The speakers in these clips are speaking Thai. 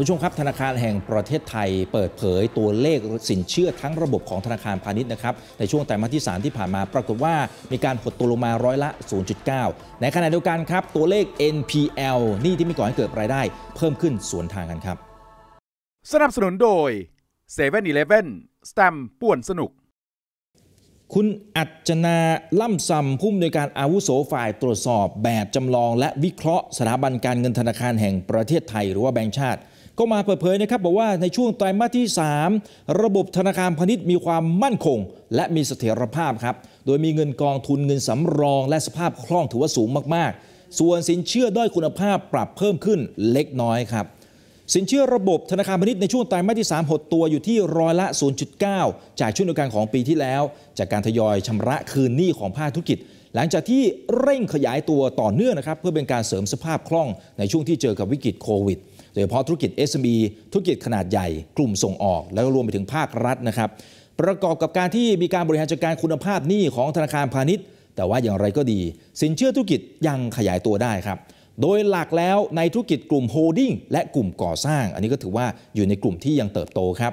ผู้ชมครับ ธนาคารแห่งประเทศไทยเปิดเผยตัวเลขสินเชื่อทั้งระบบของธนาคารพาณิชย์นะครับในช่วงไตรมาสที่3ที่ผ่านมาปรากฏว่า มีการหดตัวลงมาร้อยละ 0.9 ในขณะเดียวกันครับตัวเลข NPL นี่ที่มีก่อให้เกิดรายได้ เพิ่มขึ้นสวนทางกันครับ สนับสนุนโดย7 e เ e ่ e อเสแตมป่วนสนุก คุณอัจนาล่ำซำผู้อำนวยการอาวุโสฝ่ายตรวจสอบแบบจำลอง และวิเคราะห์สถาบันการเงินธนาคารแห่งประเทศไทย หรือว่าแบงก์ชาติก็มาเปิดเผยนะครับบอกว่าในช่วงไตรมาสที่ 3 ระบบธนาคารพาณิชย์มีความมั่นคงและมีเสถียรภาพครับโดยมีเงินกองทุนเงินสำรองและสภาพคล่องถือว่าสูงมากๆ ส่วนสินเชื่อด้อยคุณภาพปรับเพิ่มขึ้นเล็กน้อยครับ สินเชื่อระบบธนาคารพาณิชย์ในช่วงไตรมาสที่ 3 หดตัวอยู่ที่ร้อยละ 0.9 จากช่วงเดียวกันของปีที่แล้ว จากการทยอยชำระคืนหนี้ของภาคธุรกิจ หลังจากที่เร่งขยายตัวต่อเนื่องนะครับเพื่อเป็นการเสริมสภาพคล่องในช่วงที่เจอกับวิกฤตโควิดดยเฉพาะธุรกิจ SME ธุรกิจขนาดใหญ่กลุ่มส่งออก แล้วก็รวมไปถึงภาครัฐนะครับ ประกอบกับการที่มีการบริหารจัดการคุณภาพหนี้ของธนาคารพาณิชย์ แต่ว่าอย่างไรก็ดี สินเชื่อธุรกิจยังขยายตัวได้ครับโดยหลักแล้วในธุรกิจกลุ่มโฮดดิ้งและกลุ่มก่อสร้าง อันนี้ก็ถือว่าอยู่ในกลุ่มที่ยังเติบโตครับ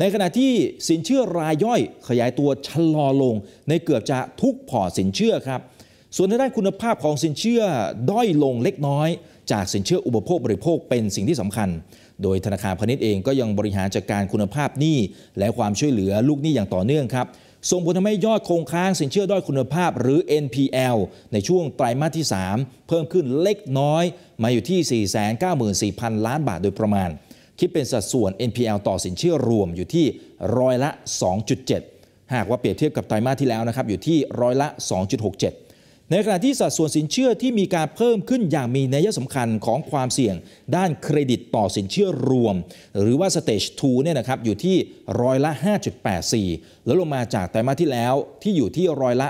ในขณะที่สินเชื่อรายย่อยขยายตัวชะลอลง ในเกือบจะทุกพอร์ตสินเชื่อครับส่วนในด้านคุณภาพของสินเชื่อด้อยลงเล็กน้อยจากสินเชื่ออุปโภคบริโภคเป็นสิ่งที่สำคัญ โดยธนาคารพาณิชย์เองก็ยังบริหารจัดการคุณภาพหนี้และความช่วยเหลือลูกหนี้อย่างต่อเนื่องครับ ส่งผลทำให้ยอดคงค้างสินเชื่อด้อยคุณภาพหรือ NPL ในช่วงไตรมาสที่ 3 เพิ่มขึ้นเล็กน้อยมาอยู่ที่ 494,000 ล้านบาทโดยประมาณ คิดเป็นสัดส่วน NPL ต่อสินเชื่อรวมอยู่ที่ร้อยละ 2.7 หากว่าเปรียบเทียบกับไตรมาสที่แล้วนะครับอยู่ที่ร้อยละ 2.67ในขณะที่สัดส่วนสินเชื่อที่มีการเพิ่มขึ้นอย่างมีนัยสำคัญของความเสี่ยง ด้านเครดิตต่อสินเชื่อรวม หรือว่าสเต e 2เนี่ยนะครับอยู่ที่ร้อยละ 5.84 แล้วลงมาจากไตรมาสที่แล้วที่อยู่ที่ร้อยละ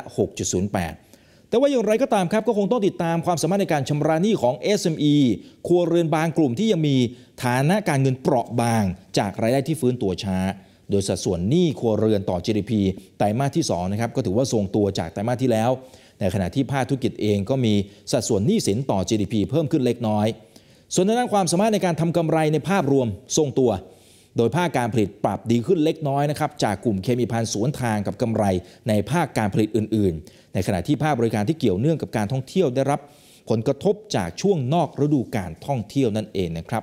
6.08 แต่ว่าอย่างไรก็ตามครับ ก็คงต้องติดตามความสามารถในการชำระหนี้ของ SME ครัวเรือนบางกลุ่มที่ยังมีฐานะการเงินเปราะบาง จากรายได้ที่ฟื้นตัวช้าโดยสัดส่วนหนี้ครัวเรือน ต่อ GDP ไตรมาสที่2นะครับก็ถือว่าทรงตัวจากไตรมาสที่แล้ว ในขณะที่ภาคธุรกิจเองก็มีสัดส่วนหนี้สินต่อ GDP เพิ่มขึ้นเล็กน้อย ส่วนด้านความสามารถในการทำกำไรในภาพรวมทรงตัว โดยภาคการผลิตปรับดีขึ้นเล็กน้อยนะครับ จากกลุ่มเคมีพันสวนทางกับกำไรในภาคการผลิตอื่น ๆ ในขณะที่ภาคบริการที่เกี่ยวเนื่องกับการท่องเที่ยวได้รับ ผลกระทบจากช่วงนอกฤดูการท่องเที่ยวนั่นเองนะครับ